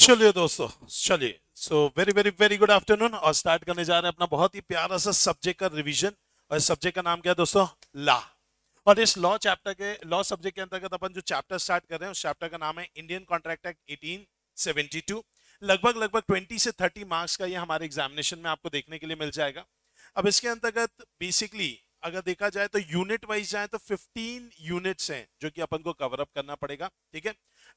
चलिए दोस्तों चलिए so very very very good afternoon और स्टार्ट करने जा रहे हैं अपना बहुत ही प्यारा सा सब्जेक्ट का रिवीजन और सब्जेक्ट का नाम क्या है दोस्तों लॉ और इस लॉ चैप्टर के लॉ सब्जेक्ट के अंतर्गत अपन जो चैप्टर स्टार्ट कर रहे हैं उस चैप्टर का नाम है इंडियन कॉन्ट्रैक्ट एक्ट एटीन लगभग लगभग ट्वेंटी से थर्टी मार्क्स का ये हमारे एग्जामिनेशन में आपको देखने के लिए मिल जाएगा अब इसके अंतर्गत बेसिकली अगर देखा जाए तो यूनिट वाइज जाए तो 15 यूनिट्स हैं जो कि अपन को कवर अप करना पड़ेगा ठीक है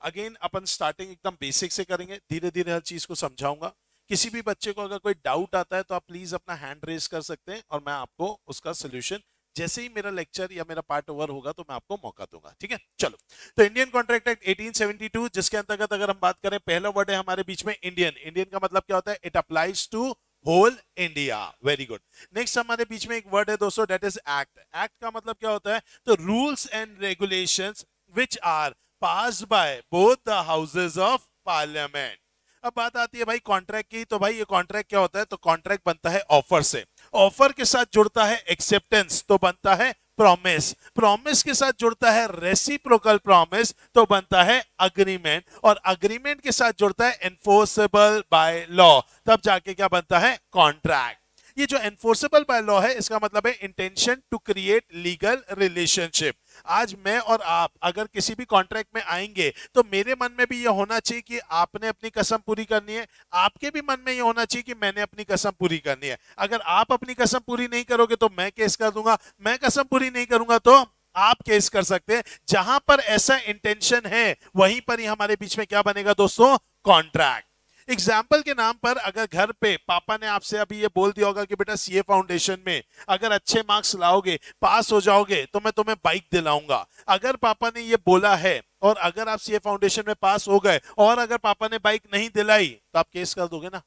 अगेन अपन स्टार्टिंग एकदम बेसिक से करेंगे धीरे धीरे हर चीज को समझाऊंगा किसी भी बच्चे को अगर कोई डाउट आता है तो आप प्लीज अपना हैंड रेस कर सकते हैं और मैं आपको उसका सोल्यूशन जैसे ही मेरा लेक्चर या मेरा पार्ट ओवर होगा तो मैं आपको मौका दूंगा ठीक है चलो तो इंडियन कॉन्ट्रैक्ट एक्ट 1872 जिसके अंतर्गत अगर हम बात करें पहला वर्ड है हमारे बीच में इंडियन इंडियन का मतलब क्या होता है it applies to whole India very good next हमारे बीच में एक वर्ड है दोस्तों डेट इज एक्ट एक्ट का मतलब क्या होता है तो rules and regulation which are passed by both the houses of parliament अब बात आती है भाई कॉन्ट्रैक्ट की तो भाई ये कॉन्ट्रैक्ट क्या होता है तो कॉन्ट्रैक्ट बनता है ऑफर से ऑफर के साथ जुड़ता है एक्सेप्टेंस तो बनता है प्रॉमिस प्रॉमिस के साथ जुड़ता है रेसिप्रोकल प्रॉमिस तो बनता है अग्रीमेंट और अग्रीमेंट के साथ जुड़ता है एनफोर्सेबल बाय लॉ तब जाके क्या बनता है कॉन्ट्रैक्ट ये जो एनफोर्सेबल बाय लॉ है इसका मतलब है intention to create legal relationship आज मैं और आप अगर किसी भी कॉन्ट्रैक्ट में आएंगे तो मेरे मन में भी ये होना चाहिए कि आपने अपनी कसम पूरी करनी है आपके भी मन में ये होना चाहिए कि मैंने अपनी कसम पूरी करनी है अगर आप अपनी कसम पूरी नहीं करोगे तो मैं केस कर दूंगा मैं कसम पूरी नहीं करूंगा तो आप केस कर सकते हैं जहां पर ऐसा इंटेंशन है वहीं पर ही हमारे बीच में क्या बनेगा दोस्तों कॉन्ट्रैक्ट एग्जाम्पल के नाम पर अगर घर पे पापा ने आपसे अभी ये बोल दिया होगा कि बेटा सीए फाउंडेशन में अगर अच्छे मार्क्स लाओगे पास हो जाओगे तो मैं तुम्हें बाइक दिलाऊंगा अगर पापा ने ये बोला है और अगर आप सीए फाउंडेशन में पास हो गए और अगर पापा ने बाइक नहीं दिलाई तो आप केस कर दोगे ना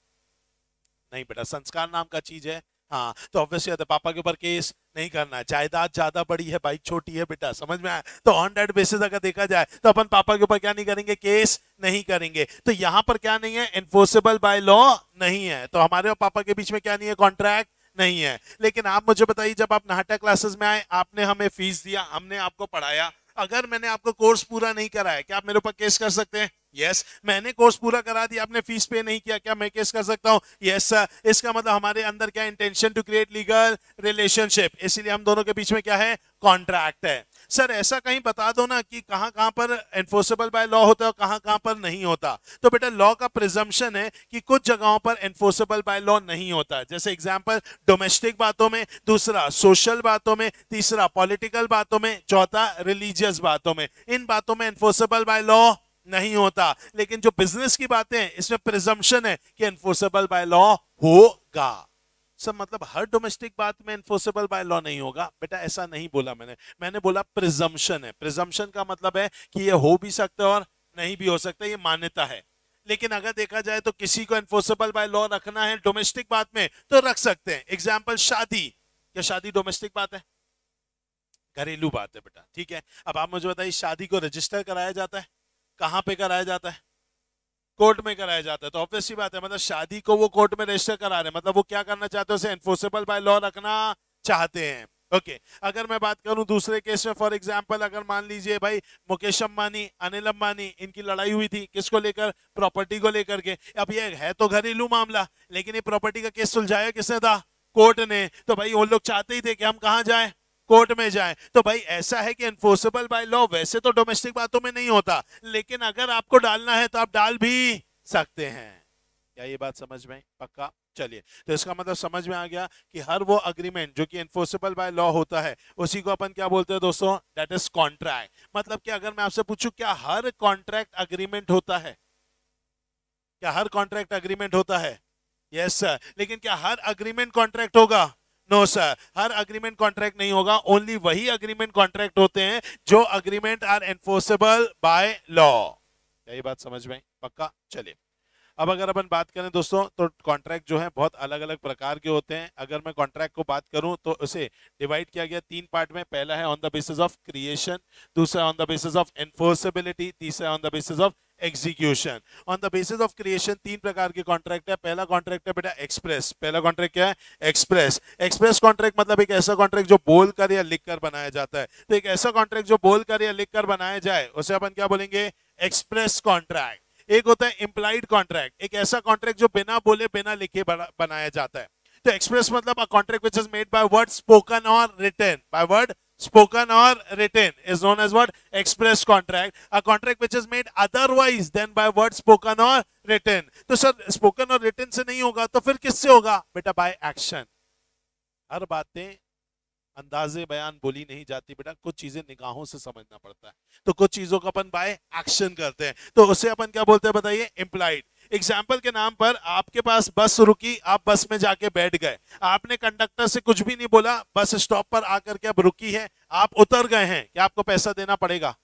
नहीं बेटा संस्कार नाम का चीज है हाँ तो ऑब्वियसली है पापा के ऊपर केस नहीं करना है जायदाद ज्यादा बड़ी है बाइक छोटी है बेटा समझ में आया तो ऑन डेट बेसिस अगर देखा जाए तो अपन पापा के ऊपर क्या नहीं करेंगे केस नहीं करेंगे तो यहाँ पर क्या नहीं है एनफोर्सेबल बाय लॉ नहीं है तो हमारे और पापा के बीच में क्या नहीं है कॉन्ट्रैक्ट नहीं है लेकिन आप मुझे बताइए जब आप नाहटा क्लासेस में आए आपने हमें फीस दिया हमने आपको पढ़ाया अगर मैंने आपको कोर्स पूरा नहीं कराया क्या आप मेरे ऊपर केस कर सकते हैं यस मैंने कोर्स पूरा करा दिया आपने फीस पे नहीं किया क्या मैं केस कर सकता हूँ यस सर इसका मतलब हमारे अंदर क्या intention to create legal relationship इसीलिए हम दोनों के बीच में क्या है कॉन्ट्रैक्ट है सर ऐसा कहीं बता दो ना कि कहाँ कहाँ पर एनफोर्सेबल बाय लॉ होता है और कहाँ कहाँ पर नहीं होता तो बेटा लॉ का प्रिजम्पशन है कि कुछ जगहों पर एनफोर्सेबल बाय लॉ नहीं होता जैसे एग्जाम्पल डोमेस्टिक बातों में दूसरा सोशल बातों में तीसरा पॉलिटिकल बातों में चौथा रिलीजियस बातों में इन बातों में एनफोर्सेबल बाय लॉ नहीं होता लेकिन जो बिजनेस की बातें हैं इसमें प्रिजम्पशन है कि एनफोर्सेबल बाय लॉ होगा सब मतलब हर डोमेस्टिक बात में एनफोर्सेबल बाय लॉ नहीं होगा बेटा ऐसा नहीं बोला मैंने मैंने बोला प्रिजम्पशन है प्रिजम्पशन का मतलब है कि ये हो भी सकता है और नहीं भी हो सकता ये मान्यता है लेकिन अगर देखा जाए तो किसी को एनफोर्सेबल बाय लॉ रखना है डोमेस्टिक बात में तो रख सकते हैं एग्जाम्पल शादी क्या शादी डोमेस्टिक बात है घरेलू बात है बेटा ठीक है अब आप मुझे बताइए शादी को रजिस्टर कराया जाता है कहाँ पे कराया जाता है कोर्ट में कराया जाता है तो ऑब्वियस सी बात है मतलब शादी को वो कोर्ट में रजिस्टर करा रहे हैं मतलब वो क्या करना चाहते हैं उसे एनफोर्सेबल बाय लॉ रखना चाहते हैं ओके okay. अगर मैं बात करूं दूसरे केस में फॉर एग्जांपल अगर मान लीजिए भाई मुकेश अंबानी अनिल अंबानी इनकी लड़ाई हुई थी किसको लेकर प्रॉपर्टी को लेकर के अब ये है तो घरेलू मामला लेकिन ये प्रॉपर्टी का केस सुलझाया किसने था कोर्ट ने तो भाई वो लोग चाहते ही थे कि हम कहाँ जाए कोर्ट में जाए तो भाई ऐसा है कि एनफोर्सेबल बाय लॉ वैसे तो डोमेस्टिक बातों में नहीं होता लेकिन अगर आपको डालना है तो आप डाल भी सकते हैं क्या ये बात समझ में पक्का चलिए तो इसका मतलब समझ में आ गया कि हर वो अग्रीमेंट जो कि एनफोर्सेबल बाय लॉ होता है उसी को अपन क्या बोलते हैं दोस्तों डेट इज कॉन्ट्रैक्ट मतलब कि अगर मैं आपसे पूछू क्या हर कॉन्ट्रैक्ट अग्रीमेंट होता है क्या हर कॉन्ट्रैक्ट अग्रीमेंट होता है यस yes, सर लेकिन क्या हर अग्रीमेंट कॉन्ट्रैक्ट होगा नो सर हर अग्रीमेंट कॉन्ट्रैक्ट नहीं होगा ओनली वही अग्रीमेंट कॉन्ट्रैक्ट होते हैं जो agreement are enforceable by law यही बात समझ में पक्का चलिए अब अगर अपन बात करें दोस्तों तो कॉन्ट्रैक्ट जो है बहुत अलग अलग प्रकार के होते हैं अगर मैं कॉन्ट्रैक्ट को बात करूं तो उसे डिवाइड किया गया तीन पार्ट में पहला है on the basis of creation दूसरा on the basis of enforceability तीसरा on the basis of execution on the basis of creation तीन प्रकार के कॉन्ट्रैक्ट है पहला कॉन्ट्रैक्ट है बेटा एक्सप्रेस पहला कॉन्ट्रैक्ट क्या है एक्सप्रेस एक्सप्रेस कॉन्ट्रैक्ट मतलब एक ऐसा कॉन्ट्रैक्ट जो बोल कर या लिख कर बनाया जाता है तो एक ऐसा कॉन्ट्रैक्ट जो बोल कर या लिख कर बनाया जाए उसे अपन क्या बोलेंगे एक्सप्रेस कॉन्ट्रैक्ट एक होता है इम्प्लाइड कॉन्ट्रैक्ट एक ऐसा कॉन्ट्रैक्ट जो बिना बोले बिना लिखे बनाया जाता है तो एक्सप्रेस मतलब a contract which is made by word spoken और written by word spoken or written is known as what express contract a contract which is made otherwise than by word spoken or written to sir spoken or written se nahi hoga to fir kis se hoga beta by action har baatein अंदाजे बयान बोली नहीं जाती बेटा कुछ चीजें निगाहों से समझना पड़ता है तो कुछ चीजों का अपन बाय एक्शन करते हैं तो उसे अपन क्या बोलते हैं बताइए इम्प्लाइड एग्जाम्पल के नाम पर आपके पास बस रुकी आप बस में जाके बैठ गए आपने कंडक्टर से कुछ भी नहीं बोला बस स्टॉप पर आकर के अब रुकी है आप उतर गए हैं क्या आपको पैसा देना पड़ेगा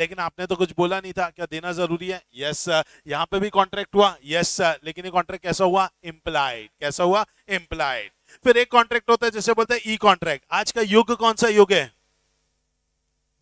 लेकिन आपने तो कुछ बोला नहीं था क्या देना जरूरी है यस सर यहाँ पे भी कॉन्ट्रैक्ट हुआ यस सर लेकिन ये कॉन्ट्रैक्ट कैसा हुआ इम्प्लाइड कैसा हुआ इम्प्लाइड फिर एक कॉन्ट्रैक्ट होता है जैसे बोलते हैं ई कॉन्ट्रैक्ट आज का युग कौन सा युग है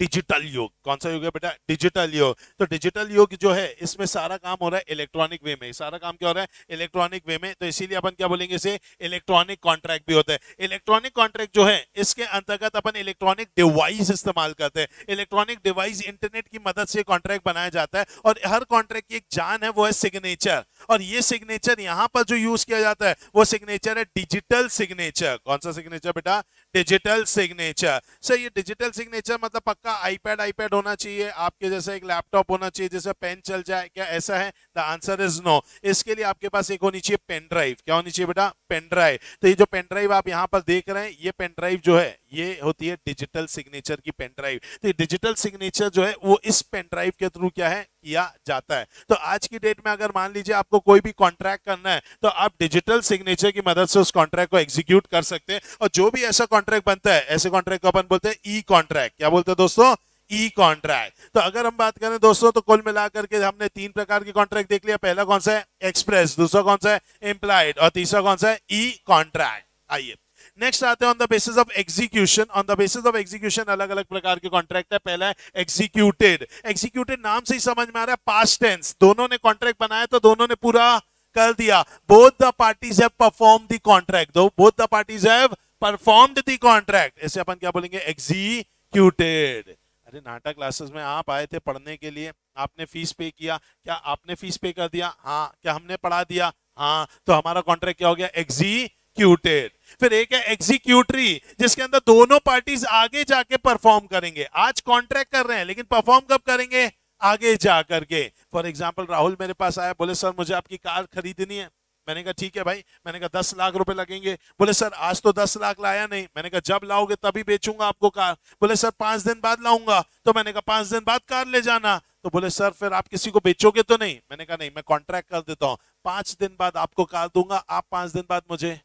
डिजिटल युग कौन सा युग है बेटा डिजिटल युग तो डिजिटल युग जो है इसमें सारा काम हो रहा है इलेक्ट्रॉनिक वे में सारा काम क्या हो रहा है इलेक्ट्रॉनिक वे में तो इसीलिए अपन क्या बोलेंगे इसे इलेक्ट्रॉनिक कॉन्ट्रैक्ट भी होता है इलेक्ट्रॉनिक कॉन्ट्रैक्ट जो है इसके अंतर्गत अपन इलेक्ट्रॉनिक डिवाइस इस्तेमाल करते हैं इलेक्ट्रॉनिक डिवाइस इंटरनेट की मदद से कॉन्ट्रैक्ट बनाया जाता है और हर कॉन्ट्रैक्ट की एक जान है वो है सिग्नेचर और ये सिग्नेचर यहाँ पर जो यूज किया जाता है वो सिग्नेचर है डिजिटल सिग्नेचर कौन सा सिग्नेचर बेटा डिजिटल सिग्नेचर सर ये डिजिटल सिग्नेचर मतलब पक्का आईपैड आईपैड होना चाहिए आपके जैसे एक लैपटॉप होना चाहिए जैसे पेन चल जाए क्या ऐसा है द आंसर इज नो इसके लिए आपके पास एक होनी चाहिए पेन ड्राइव क्या होनी चाहिए बेटा पेन ड्राइव तो ये जो पेन ड्राइव आप यहाँ पर देख रहे हैं ये पेन ड्राइव जो है ये होती है डिजिटल सिग्नेचर की पेन ड्राइव तो ये डिजिटल सिग्नेचर जो है वो इस पेन ड्राइव के थ्रू क्या है किया जाता है तो आज की डेट में अगर मान लीजिए आपको कोई भी कॉन्ट्रैक्ट करना है तो आप डिजिटल सिग्नेचर की मदद से उस कॉन्ट्रैक्ट को एग्जीक्यूट कर सकते हैं और जो भी ऐसा कॉन्ट्रैक्ट बनता है ऐसे कॉन्ट्रैक्ट को अपन बोलते हैं ई कॉन्ट्रैक्ट क्या बोलते हैं दोस्तों ई कॉन्ट्रैक्ट तो अगर हम बात करें दोस्तों तो कुल मिलाकर के हमने तीन प्रकार के कॉन्ट्रैक्ट देख लिया पहला कौन सा है एक्सप्रेस दूसरा कौन सा है एम्प्लॉयड और तीसरा कौन सा है ई कॉन्ट्रैक्ट आइए नेक्स्ट आते हैं on the basis of execution on the basis of execution अलग अलग प्रकार के कॉन्ट्रैक्ट है पहला है एग्जीक्यूटेड एग्जीक्यूटेड नाम से ही समझ में आ रहा है पास्ट टेंस दोनों ने कॉन्ट्रैक्ट बनाया तो दोनों ने पूरा कर दिया both the parties have perform the contract दो both the parties have performed the contract ऐसे अपन क्या बोलेंगे एग्जीक्यूटेड अरे नाटक क्लासेस में आप आए थे पढ़ने के लिए आपने फीस पे किया क्या आपने फीस पे कर दिया हाँ क्या हमने पढ़ा दिया हाँ तो हमारा कॉन्ट्रैक्ट क्या हो गया एग्जी एग्जीक्यूटेड फिर एक है एग्जीक्यूटरी जिसके अंदर दोनों पार्टीज आगे जाके परफॉर्म करेंगे आज कॉन्ट्रैक्ट कर रहे हैं लेकिन परफॉर्म कब करेंगे आगे जा करके फॉर एग्जाम्पल राहुल मेरे पास आया बोले सर मुझे आपकी कार खरीदनी है मैंने कहा ठीक है भाई मैंने कहा दस लाख रुपए लगेंगे बोले सर आज तो दस लाख लाया नहीं मैंने कहा जब लाओगे तभी बेचूंगा आपको कार बोले सर पांच दिन बाद लाऊंगा तो मैंने कहा पांच दिन बाद कार ले जाना तो बोले सर फिर आप किसी को बेचोगे तो नहीं मैंने कहा नहीं मैं कॉन्ट्रैक्ट कर देता हूँ पांच दिन बाद आपको कार दूंगा आप पांच दिन बाद मुझे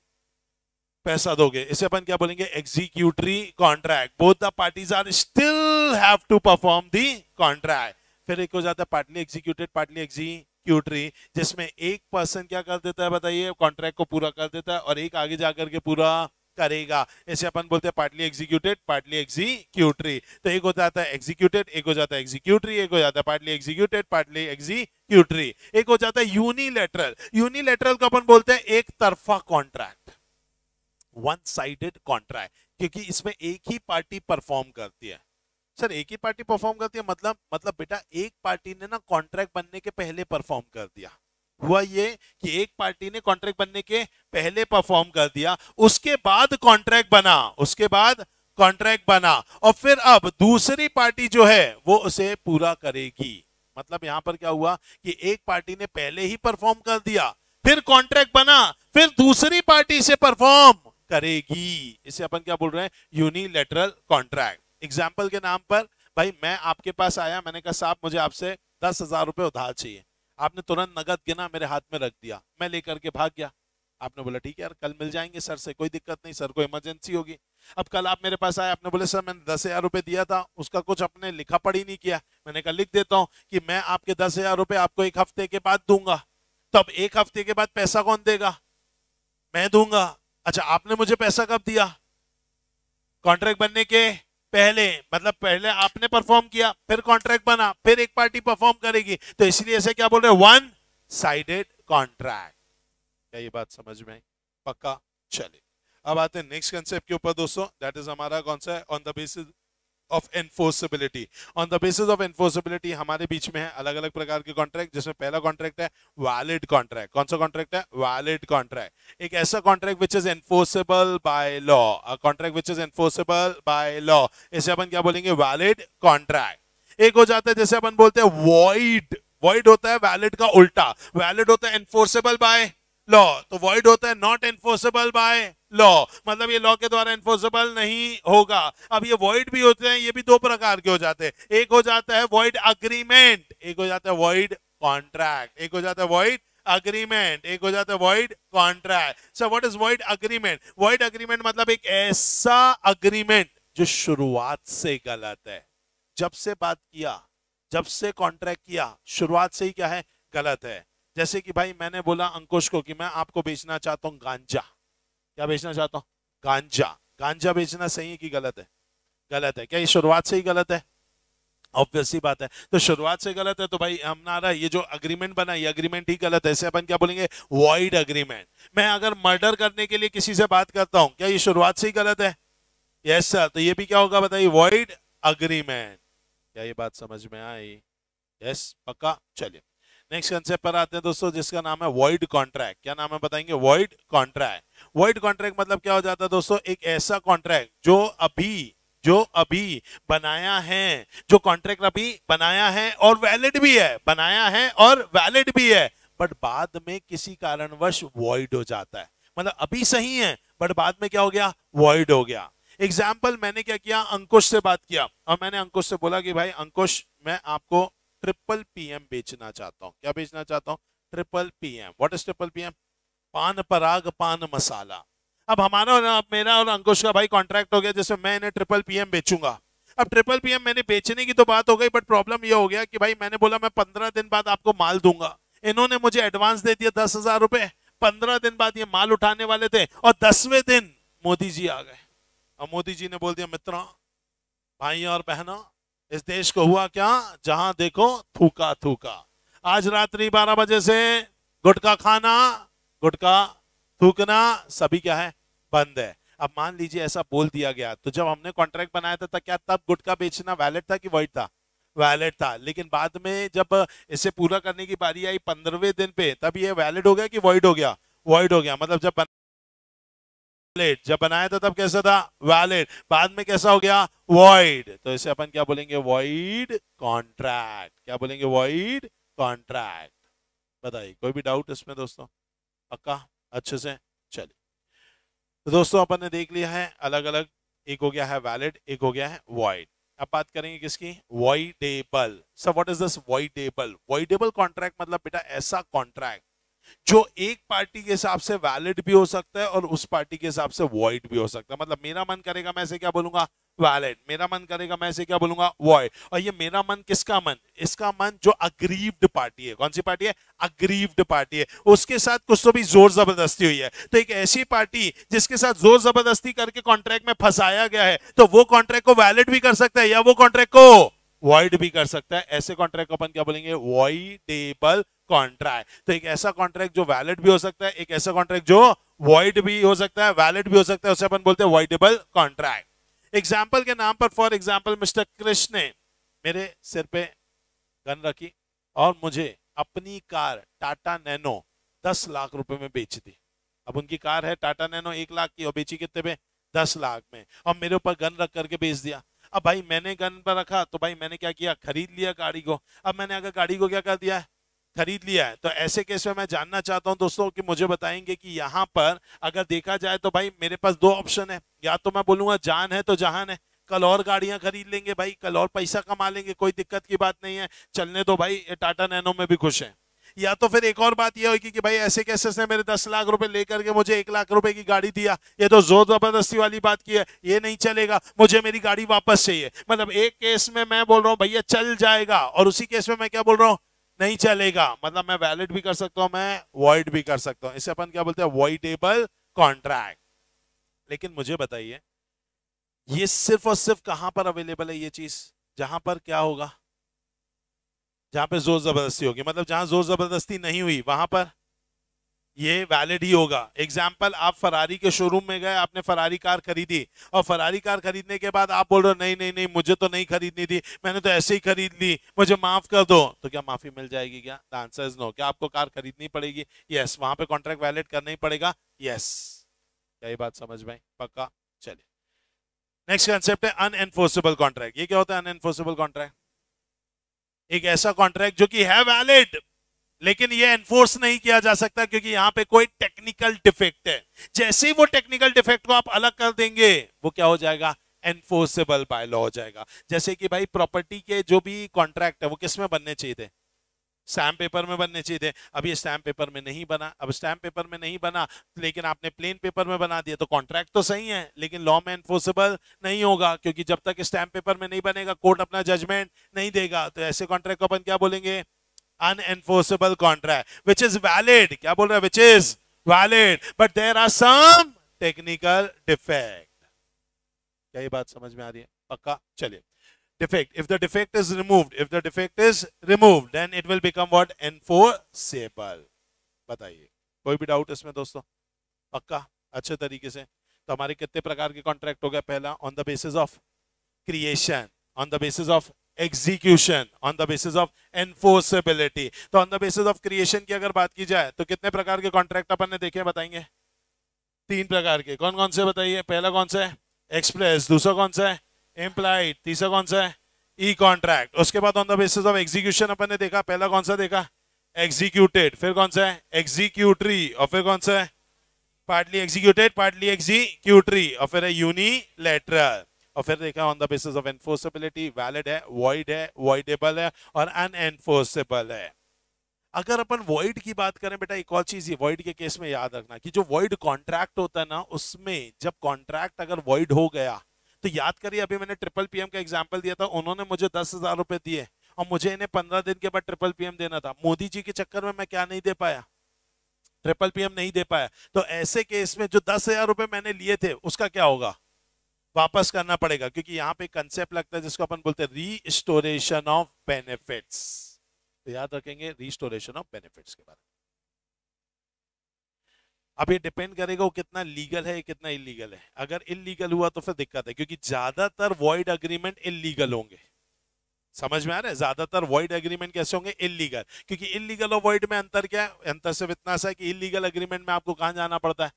पैसा दोगे इसे अपन क्या बोलेंगे executory contract both the parties are still have to perform the contract फिर एक हो जाता है पार्टली एग्जीक्यूटेड पार्टली एग्जीक्यूटरी जिसमें एक पर्सन क्या कर देता है बताइए कॉन्ट्रैक्ट को पूरा कर देता है और एक आगे जाकर के पूरा करेगा इसे अपन बोलते हैं पार्टली एग्जीक्यूटेड पार्टली एग्जीक्यूटरी तो एक हो जाता है एग्जीक्यूटेड एक हो जाता है एग्जीक्यूटरी एक हो जाता है पार्टली एग्जीक्यूटेड पार्टली एग्जीक्यूटरी एक हो जाता है यूनिलेटरल यूनिलेटरल को अपन बोलते हैं एक तरफा कॉन्ट्रैक्ट वन साइडेड कॉन्ट्रा है क्योंकि इसमें एक ही पार्टी परफॉर्म करती है सर एक ही पार्टी परफॉर्म करती है मतलब मतलब बेटा एक पार्टी ने ना कॉन्ट्रैक्ट बनने के पहले परफॉर्म कर दिया हुआ ये कि एक पार्टी ने कॉन्ट्रैक्ट बनने के पहले परफॉर्म कर दिया उसके बाद कॉन्ट्रैक्ट बना उसके बाद कॉन्ट्रैक्ट बना और फिर अब दूसरी पार्टी जो है वो उसे पूरा करेगी मतलब यहां पर क्या हुआ कि एक पार्टी ने पहले ही परफॉर्म कर दिया फिर कॉन्ट्रैक्ट बना फिर दूसरी पार्टी से परफॉर्म करेगी इसे अपन क्या बोल रहे हैं यूनिलेटरल कॉन्ट्रैक्ट एग्जाम्पल के नाम पर भाई मैं आपके पास आया मैंने कहा साहब मुझे आपसे दस हजार रुपए उधार चाहिए आपने तुरंत नगद गिना मेरे हाथ में रख दिया मैं लेकर के भाग गया आपने बोला ठीक है यार कल मिल जाएंगे सर से कोई दिक्कत नहीं सर को इमरजेंसी होगी अब कल आप मेरे पास आए आपने बोले सर मैंने दस हजार रुपये दिया था उसका कुछ अपने लिखा पढ़ी नहीं किया मैंने कहा लिख देता हूँ कि मैं आपके दस हजार रुपये आपको एक हफ्ते के बाद दूंगा तो अब एक हफ्ते के बाद पैसा कौन देगा मैं दूंगा अच्छा आपने मुझे पैसा कब दिया कॉन्ट्रैक्ट बनने के पहले मतलब पहले आपने परफॉर्म किया फिर कॉन्ट्रैक्ट बना फिर एक पार्टी परफॉर्म करेगी तो इसलिए ऐसे क्या बोल रहे वन साइडेड कॉन्ट्रैक्ट क्या ये बात समझ में पक्का चले अब आते हैं नेक्स्ट कंसेप्ट के ऊपर दोस्तों दैट इज हमारा कौन सा on the basis of enforceability on the basis of enforceability हमारे बीच में है अलग अलग प्रकार के कॉन्ट्रैक्ट जिसमें पहला कॉन्ट्रैक्ट है वैलिड कॉन्ट्रैक्ट कौन सा कॉन्ट्रैक्ट है वैलिड कॉन्ट्रैक्ट एक ऐसा contract which is enforceable by law contract which is enforceable by law इसे अपन क्या बोलेंगे वैलिड कॉन्ट्रैक्ट एक हो जाता है जैसे अपन बोलते हैं वॉइड वॉइड होता है वैलिड का उल्टा वैलिड होता है एनफोर्सेबल बाय लॉ तो वॉइड होता है नॉट एनफोर्सेबल बाय लॉ मतलब ये लॉ के द्वारा इन्फोर्सेबल नहीं होगा अब ये वॉइड भी होते हैं ये भी दो प्रकार के हो जाते हैं एक हो जाता है वॉइड अग्रीमेंट एक हो जाता है वॉइड कॉन्ट्रैक्ट एक हो जाता है वॉइड अग्रीमेंट एक हो जाता है void contract so what is void agreement void agreement मतलब एक ऐसा अग्रीमेंट जो शुरुआत से गलत है जब से बात किया जब से कॉन्ट्रैक्ट किया शुरुआत से ही क्या है गलत है जैसे कि भाई मैंने बोला अंकुश को कि मैं आपको बेचना चाहता हूं गांजा क्या बेचना चाहता हूँ गांजा गांजा बेचना सही है कि गलत है गलत है क्या ये शुरुआत से ही गलत है ऑब्वियसली बात है तो शुरुआत से गलत है तो भाई हमारा ये जो अग्रीमेंट बना ये अग्रीमेंट ही गलत है ऐसे अपन क्या बोलेंगे वाइड अग्रीमेंट मैं अगर मर्डर करने के लिए किसी से बात करता हूँ क्या ये शुरुआत से ही गलत है यस yes, सर तो ये भी क्या होगा बताइए वॉइड अग्रीमेंट क्या ये बात समझ में आई यस yes, पक्का चलिए नेक्स्ट कंसेप्ट पर आते हैं दोस्तों जिसका नाम है वॉइड कॉन्ट्रैक्ट क्या नाम है बताएंगे वॉइड कॉन्ट्रैक्ट वॉइड कॉन्ट्रैक्ट मतलब क्या हो जाता है दोस्तों एक ऐसा कॉन्ट्रैक्ट जो अभी जो अभी बनाया है जो कॉन्ट्रैक्ट अभी बनाया है और वैलिड भी है बनाया है और वैलिड भी है बट बाद में किसी कारणवश वॉइड हो जाता है मतलब अभी सही है बट बाद में क्या हो गया वॉइड हो गया एग्जाम्पल मैंने क्या किया अंकुश से बात किया और मैंने अंकुश से बोला कि भाई अंकुश मैं आपको ट्रिपल पीएम बेचना चाहता हूँ क्या बेचना चाहता हूँ triple PM what is triple PM Pan Parag पान मसाला अब हमारा और मेरा और अंकुश का भाई कॉन्ट्रैक्ट हो गया जैसे मैं इन्हें ट्रिपल पीएम बेचूंगा अब ट्रिपल पीएम मैंने बेचने की तो बात हो गई बट प्रॉब्लम यह हो गया कि भाई मैंने बोला मैं पंद्रह दिन बाद आपको माल दूंगा इन्होंने मुझे एडवांस दे दिया दस हजार रुपए पंद्रह दिन बाद ये माल उठाने वाले थे और दसवें दिन मोदी जी आ गए और मोदी जी ने बोल दिया मित्रों भाइयों और बहनों इस देश को हुआ क्या जहां देखो थूका थूका आज रात्रि 12 बजे से गुटका खाना गुटका थूकना सभी क्या है बंद है अब मान लीजिए ऐसा बोल दिया गया तो जब हमने कॉन्ट्रैक्ट बनाया था, था क्या तब गुटका बेचना वैलिड था कि वर्ड था वैलिड था लेकिन बाद में जब इसे पूरा करने की बारी आई पंद्रहवें दिन पे तब ये वैलिड हो गया कि वॉइड हो गया वॉइड हो गया मतलब जब वैलिड जब बनाया था तब कैसा था वैलिड बाद में कैसा हो गया वॉइड तो इसे अपन क्या बोलेंगे वॉइड कॉन्ट्रैक्ट क्या बोलेंगे वॉइड कॉन्ट्रैक्ट बताइए कोई भी डाउट इसमें दोस्तों पक्का अच्छे से चलिए तो दोस्तों अपन ने देख लिया है अलग अलग एक हो गया है वैलिड एक हो गया है वॉइड अब बात करेंगे किसकी voidable sir what is this voidable voidable contract मतलब बेटा ऐसा कॉन्ट्रैक्ट जो एक पार्टी के हिसाब से वैलिड भी हो सकता है और उस पार्टी के हिसाब से वॉइड भी हो सकता है मतलब मेरा मन करेगा मैं ऐसे क्या बोलूंगा वैलिड मेरा मन करेगा मैं ऐसे क्या बोलूंगा वॉइड और ये मेरा मन किसका मन इसका मन जो अग्रीव्ड पार्टी है कौन सी पार्टी है अग्रीव्ड पार्टी है उसके साथ कुछ तो भी जोर जबरदस्ती हुई है तो एक ऐसी पार्टी जिसके साथ जोर जबरदस्ती करके कॉन्ट्रैक्ट में फंसाया गया है तो वो कॉन्ट्रैक्ट को वैलिड भी कर सकता है या वो कॉन्ट्रैक्ट को वॉइड भी कर सकता है ऐसे कॉन्ट्रैक्ट को अपन क्या बोलेंगे वॉइडेबल कॉन्ट्रैक्ट तो एक ऐसा कॉन्ट्रैक्ट जो वैलिड भी हो सकता है एक ऐसा कॉन्ट्रैक्ट जो वॉइड भी हो सकता है वैलिड भी हो सकता है उसे अपन बोलते हैं वॉइडेबल कॉन्ट्रैक्ट एग्जाम्पल के नाम पर फॉर एग्जाम्पल मिस्टर कृष्ण ने मेरे सिर पे गन रखी और मुझे अपनी कार टाटा नैनो दस लाख रुपए में बेच दी अब उनकी कार है टाटा नैनो एक लाख की और बेची कितने पे दस लाख में और मेरे ऊपर गन रख करके बेच दिया अब भाई मैंने गन पर रखा तो भाई मैंने क्या किया खरीद लिया गाड़ी को अब मैंने अगर गाड़ी को क्या कर दिया है खरीद लिया है तो ऐसे केस में मैं जानना चाहता हूं दोस्तों कि मुझे बताएंगे कि यहाँ पर अगर देखा जाए तो भाई मेरे पास दो ऑप्शन है या तो मैं बोलूंगा जान है तो जहान है कल और गाड़ियां खरीद लेंगे भाई कल और पैसा कमा लेंगे कोई दिक्कत की बात नहीं है चलने तो भाई टाटा नैनो में भी खुश है या तो फिर एक और बात यह होगी कि भाई ऐसे कैसे ने मेरे दस लाख रुपए लेकर के मुझे एक लाख रुपए की गाड़ी दिया ये तो जोर जबरदस्ती वाली बात की है ये नहीं चलेगा मुझे मेरी गाड़ी वापस चाहिए मतलब एक केस में मैं बोल रहा हूँ भैया चल जाएगा और उसी केस में मैं क्या बोल रहा हूँ नहीं चलेगा मतलब मैं वैलिड भी कर सकता हूँ मैं वॉइड भी कर सकता हूँ इसे अपन क्या बोलते हैं वॉइडेबल कॉन्ट्रैक्ट लेकिन मुझे बताइए ये सिर्फ और सिर्फ कहां पर अवेलेबल है ये चीज जहां पर क्या होगा जहां पे जोर जबरदस्ती होगी मतलब जहां जोर जबरदस्ती नहीं हुई वहां पर ये वैलिड ही होगा एग्जाम्पल आप फरारी के शोरूम में गए आपने फरारी कार खरीदी और फरारी कार खरीदने के बाद आप बोल रहे हो नहीं नहीं नहीं मुझे तो नहीं खरीदनी थी मैंने तो ऐसे ही खरीद ली मुझे माफ कर दो तो क्या माफी मिल जाएगी क्या द आंसर इज नो क्या आपको कार खरीदनी पड़ेगी यस वहां पे कॉन्ट्रैक्ट वैलिड करना ही पड़ेगा यस क्या ये बात समझ में पक्का चलिए नेक्स्ट कंसेप्ट है अनएनफोर्सेबल कॉन्ट्रैक्ट ये क्या होता है अनएनफोर्सेबल कॉन्ट्रैक्ट एक ऐसा कॉन्ट्रैक्ट जो कि है वैलिड लेकिन ये एनफोर्स नहीं किया जा सकता क्योंकि यहां पे कोई टेक्निकल डिफेक्ट है जैसे ही वो टेक्निकल डिफेक्ट को आप अलग कर देंगे वो क्या हो जाएगा एनफोर्सेबल बाय लॉ हो जाएगा जैसे कि भाई प्रॉपर्टी के जो भी कॉन्ट्रैक्ट है वो किसमें बनने चाहिए थे स्टैम्प पेपर में बनने चाहिए थे अब ये स्टैम्प पेपर में नहीं बना अब स्टैम्प पेपर में नहीं बना लेकिन आपने प्लेन पेपर में बना दिया तो कॉन्ट्रैक्ट तो सही है लेकिन लॉ में एनफोर्सेबल नहीं होगा क्योंकि जब तक स्टैम्प पेपर में नहीं बनेगा कोर्ट अपना जजमेंट नहीं देगा तो ऐसे कॉन्ट्रैक्ट को अपन क्या बोलेंगे unenforceable contract which is valid क्या बोल रहे हैं which is valid but there are some technical defect क्या ये बात समझ में आ रही है पक्का चलिए defect. If the defect is removed, if the defect is removed, then it will become what? Enforceable. बताइए कोई भी डाउट इसमें दोस्तों पक्का अच्छे तरीके से तो हमारे कितने प्रकार के कॉन्ट्रैक्ट हो गया पहला on the basis of creation on the basis of execution on the basis of enforceability तो on the basis of creation की अगर बात की जाए तो कितने प्रकार के कॉन्ट्रैक्ट अपन ने देखे बताएंगे तीन प्रकार के कौन कौन से बताइए पहला कौन सा है एक्सप्रेस दूसरा कौन सा है एम्प्लाइड तीसरा कौन सा है ई कॉन्ट्रैक्ट उसके बाद on the basis of execution अपन ने देखा पहला कौन सा देखा एग्जीक्यूटेड फिर कौन सा है एग्जीक्यूटरी और फिर कौन सा है पार्टली एग्जीक्यूटेड पार्टली एग्जीक्यूटरी और फिर है यूनिलेटरल और फिर देखा on the basis of enforceability valid है वॉइड है वॉइडेबल है और अनएनफोर्सेबल है अगर अपन वॉइड की बात करें बेटा एक और चीज ये वॉइड के केस में याद रखना कि जो वॉइड कॉन्ट्रैक्ट होता है ना उसमें जब कॉन्ट्रैक्ट अगर वॉइड हो गया तो याद करिए अभी मैंने ट्रिपल पीएम का एग्जाम्पल दिया था उन्होंने मुझे दस हजार रुपए दिए और मुझे इन्हें पंद्रह दिन के बाद ट्रिपल पीएम देना था मोदी जी के चक्कर में मैं क्या नहीं दे पाया ट्रिपल पीएम नहीं दे पाया तो ऐसे केस में जो दस हजार रुपए मैंने लिए थे उसका क्या होगा वापस करना पड़ेगा क्योंकि यहाँ पे कंसेप्ट लगता है जिसको अपन बोलते हैं रीस्टोरेशन ऑफ बेनिफिट्स तो याद रखेंगे रीस्टोरेशन ऑफ बेनिफिट्स के बारे में अब ये डिपेंड करेगा वो कितना लीगल है कितना इलीगल है अगर इलीगल हुआ तो फिर दिक्कत है क्योंकि ज्यादातर वॉइड अग्रीमेंट इलीगल होंगे समझ में आ रहा है ज्यादातर वॉइड अग्रीमेंट कैसे होंगे इलीगल क्योंकि इलीगल और वॉइड में अंतर क्या है अंतर सिर्फ इतना सा है कि इलीगल अग्रीमेंट में आपको कहाँ जाना पड़ता है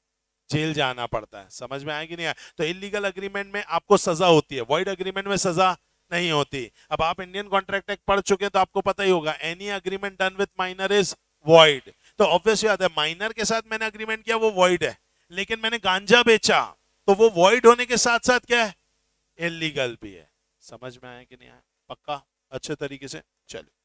जेल जाना पड़ता है समझ में आएगी नहीं आया तो इलीगल अग्रीमेंट में आपको सजा होती है वॉइड अग्रीमेंट में सजा नहीं होती अब आप इंडियन कॉन्ट्रैक्ट एक्ट पढ़ चुके हैं तो आपको पता ही होगा any agreement done with minor is void तो ऑब्वियस याद है माइनर के साथ मैंने अग्रीमेंट किया वो वॉइड है लेकिन मैंने गांजा बेचा तो वो वॉइड होने के साथ साथ क्या है इलीगल भी है समझ में आया कि नहीं आया पक्का अच्छे तरीके से चलो